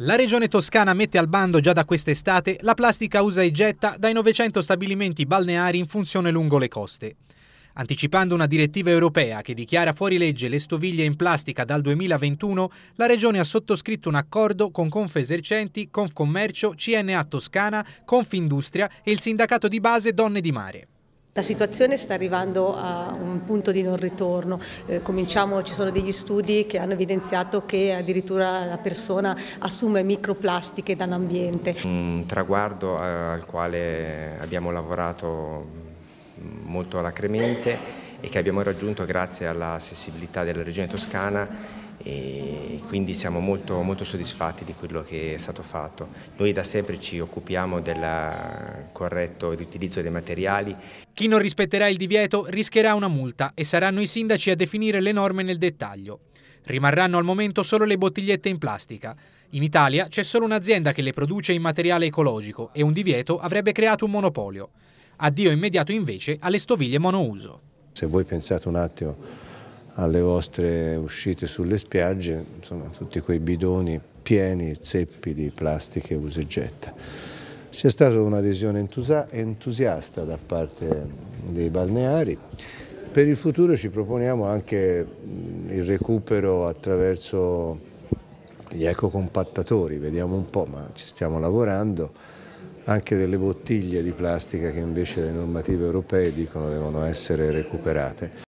La regione toscana mette al bando già da quest'estate la plastica usa e getta dai 900 stabilimenti balneari in funzione lungo le coste. Anticipando una direttiva europea che dichiara fuori legge le stoviglie in plastica dal 2021, la Regione ha sottoscritto un accordo con Confesercenti, Confcommercio, CNA Toscana, Confindustria e il sindacato di base Donne di Mare. La situazione sta arrivando a un punto di non ritorno, eh, ci sono degli studi che hanno evidenziato che addirittura la persona assume microplastiche dall'ambiente. Un traguardo eh, al quale abbiamo lavorato molto alacremente e che abbiamo raggiunto grazie alla sensibilità della Regione Toscana e quindi siamo molto, molto, soddisfatti di quello che è stato fatto. Noi da sempre ci occupiamo del corretto riutilizzo dei materiali. Chi non rispetterà il divieto rischierà una multa e saranno i sindaci a definire le norme nel dettaglio. Rimarranno al momento solo le bottigliette in plastica. In Italia c'è solo un'azienda che le produce in materiale ecologico e un divieto avrebbe creato un monopolio. Addio immediato invece alle stoviglie monouso. Se voi pensate un attimo alle vostre uscite sulle spiagge, insomma tutti quei bidoni pieni, zeppi di plastiche usa e getta. C'è stata un'adesione entusiasta da parte dei balneari. Per il futuro ci proponiamo anche mm, il recupero attraverso gli ecocompattatori, vediamo un po', ma ci stiamo lavorando, anche delle bottiglie di plastica che invece le normative europee dicono devono essere recuperate.